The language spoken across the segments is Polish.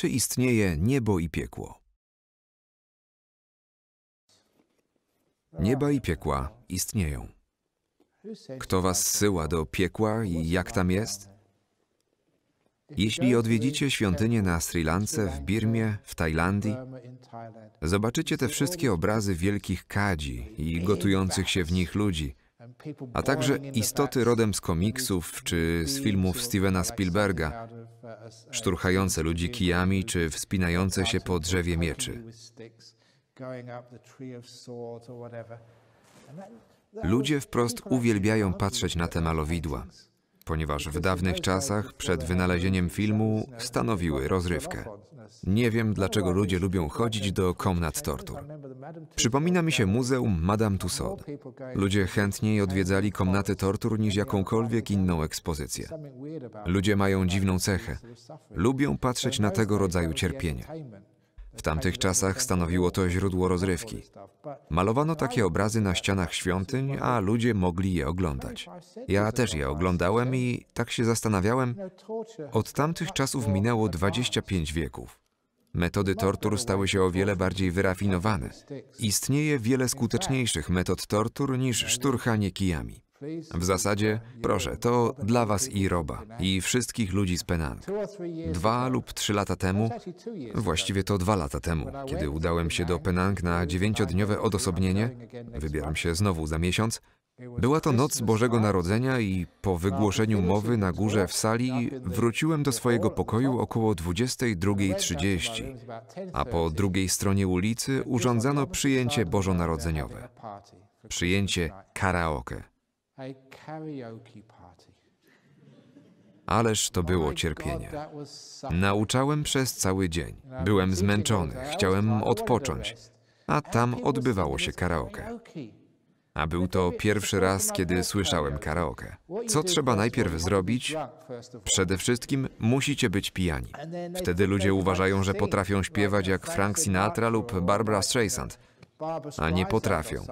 Czy istnieje niebo i piekło? Nieba i piekła istnieją. Kto was syła do piekła i jak tam jest? Jeśli odwiedzicie świątynię na Sri Lance, w Birmie, w Tajlandii, zobaczycie te wszystkie obrazy wielkich kadzi i gotujących się w nich ludzi, a także istoty rodem z komiksów czy z filmów Stevena Spielberga, szturchające ludzi kijami czy wspinające się po drzewie mieczy. Ludzie wprost uwielbiają patrzeć na te malowidła, ponieważ w dawnych czasach przed wynalezieniem filmu stanowiły rozrywkę. Nie wiem, dlaczego ludzie lubią chodzić do komnat tortur. Przypomina mi się muzeum Madame Tussaud. Ludzie chętniej odwiedzali komnaty tortur niż jakąkolwiek inną ekspozycję. Ludzie mają dziwną cechę. Lubią patrzeć na tego rodzaju cierpienie. W tamtych czasach stanowiło to źródło rozrywki. Malowano takie obrazy na ścianach świątyń, a ludzie mogli je oglądać. Ja też je oglądałem i tak się zastanawiałem. Od tamtych czasów minęło 25 wieków. Metody tortur stały się o wiele bardziej wyrafinowane. Istnieje wiele skuteczniejszych metod tortur niż szturchanie kijami. W zasadzie, proszę, to dla was i Roba, i wszystkich ludzi z Penang. Dwa lub trzy lata temu, właściwie to dwa lata temu, kiedy udałem się do Penang na dziewięciodniowe odosobnienie, wybieram się znowu za miesiąc, była to noc Bożego Narodzenia i po wygłoszeniu mowy na górze w sali wróciłem do swojego pokoju około 22.30, a po drugiej stronie ulicy urządzano przyjęcie bożonarodzeniowe. Przyjęcie karaoke. Ależ to było cierpienie. Nauczałem przez cały dzień. Byłem zmęczony, chciałem odpocząć, a tam odbywało się karaoke. A był to pierwszy raz, kiedy słyszałem tak. karaoke. Co trzeba najpierw zrobić? Przede wszystkim musicie być pijani. Wtedy ludzie uważają, że potrafią śpiewać jak Frank Sinatra lub Barbara Streisand, a nie potrafią.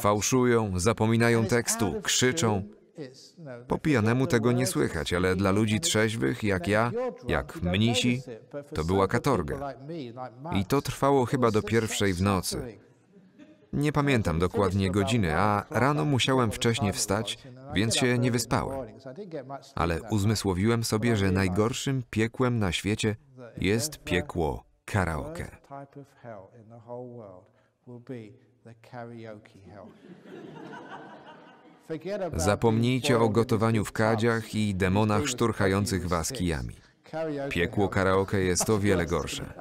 Fałszują, zapominają tekstu, krzyczą. No po pijanemu tego nie słychać, ale dla ludzi trzeźwych, jak ja, jak mnisi, to była katorga. I to trwało chyba do pierwszej w nocy. Nie pamiętam dokładnie godziny, a rano musiałem wcześniej wstać, więc się nie wyspałem. Ale uzmysłowiłem sobie, że najgorszym piekłem na świecie jest piekło karaoke. Zapomnijcie o gotowaniu w kadziach i demonach szturchających was kijami. Piekło karaoke jest o wiele gorsze.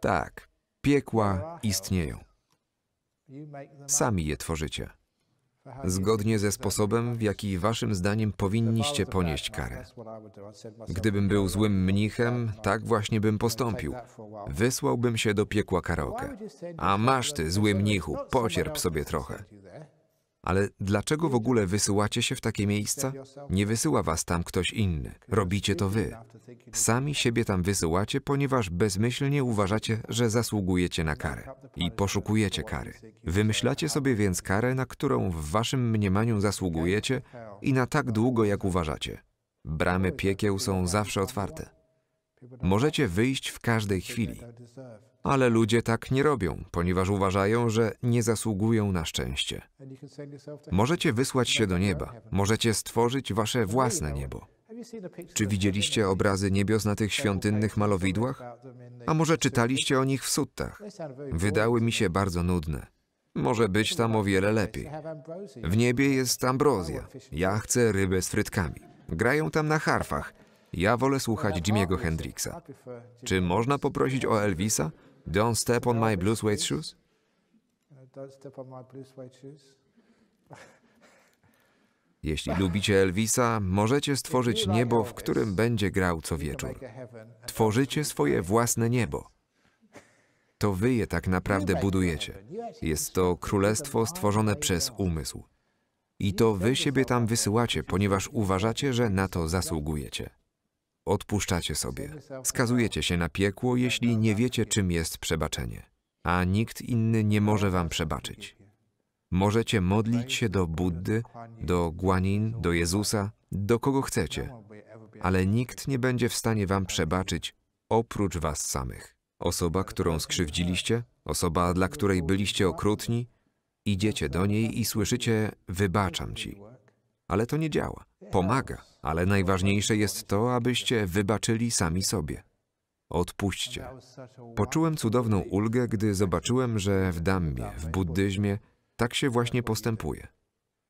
Tak, piekła istnieją. Sami je tworzycie. Zgodnie ze sposobem, w jaki waszym zdaniem powinniście ponieść karę. Gdybym był złym mnichem, tak właśnie bym postąpił. Wysłałbym się do piekła karaoke. A masz ty, zły mnichu, pocierp sobie trochę. Ale dlaczego w ogóle wysyłacie się w takie miejsca? Nie wysyła was tam ktoś inny. Robicie to wy. Sami siebie tam wysyłacie, ponieważ bezmyślnie uważacie, że zasługujecie na karę i poszukujecie kary. Wymyślacie sobie więc karę, na którą w waszym mniemaniu zasługujecie i na tak długo, jak uważacie. Bramy piekieł są zawsze otwarte. Możecie wyjść w każdej chwili. Ale ludzie tak nie robią, ponieważ uważają, że nie zasługują na szczęście. Możecie wysłać się do nieba, możecie stworzyć wasze własne niebo. Czy widzieliście obrazy niebios na tych świątynnych malowidłach? A może czytaliście o nich w suttach? Wydały mi się bardzo nudne. Może być tam o wiele lepiej. W niebie jest ambrozja. Ja chcę rybę z frytkami. Grają tam na harfach. Ja wolę słuchać Jimiego Hendrixa. Czy można poprosić o Elvisa? Don't step on my blue suede shoes. Don't step on my blue suede shoes. Jeśli lubicie Elvisa, możecie stworzyć niebo, w którym będzie grał co wieczór. Tworzycie swoje własne niebo. To wy je tak naprawdę budujecie. Jest to królestwo stworzone przez umysł. I to wy siebie tam wysyłacie, ponieważ uważacie, że na to zasługujecie odpuszczacie sobie. Skazujecie się na piekło, jeśli nie wiecie, czym jest przebaczenie, a nikt inny nie może wam przebaczyć. Możecie modlić się do Buddy, do Guanin, do Jezusa, do kogo chcecie, ale nikt nie będzie w stanie wam przebaczyć oprócz was samych. Osoba, którą skrzywdziliście, osoba, dla której byliście okrutni, idziecie do niej i słyszycie: Wybaczam ci. Ale to nie działa pomaga, ale najważniejsze jest to, abyście wybaczyli sami sobie. Odpuśćcie. Poczułem cudowną ulgę, gdy zobaczyłem, że w Dhammie, w buddyzmie, tak się właśnie postępuje.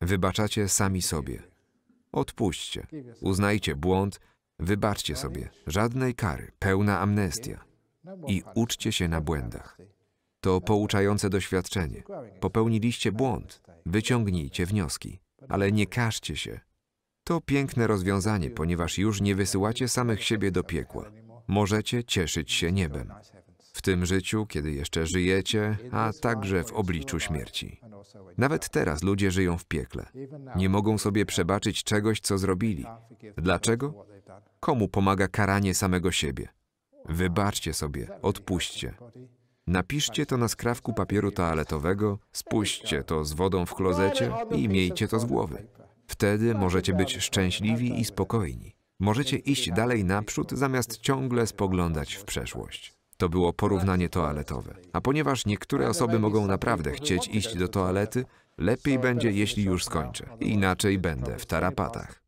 Wybaczacie sami sobie. Odpuśćcie. Uznajcie błąd, wybaczcie sobie. Żadnej kary, pełna amnestia. I uczcie się na błędach. To pouczające doświadczenie. Popełniliście błąd, wyciągnijcie wnioski, ale nie każcie się, to piękne rozwiązanie, ponieważ już nie wysyłacie samych siebie do piekła. Możecie cieszyć się niebem. W tym życiu, kiedy jeszcze żyjecie, a także w obliczu śmierci. Nawet teraz ludzie żyją w piekle. Nie mogą sobie przebaczyć czegoś, co zrobili. Dlaczego? Komu pomaga karanie samego siebie? Wybaczcie sobie, odpuśćcie. Napiszcie to na skrawku papieru toaletowego, spuśćcie to z wodą w klozecie i miejcie to z głowy. Wtedy możecie być szczęśliwi i spokojni. Możecie iść dalej naprzód, zamiast ciągle spoglądać w przeszłość. To było porównanie toaletowe. A ponieważ niektóre osoby mogą naprawdę chcieć iść do toalety, lepiej będzie, jeśli już skończę. Inaczej będę w tarapatach.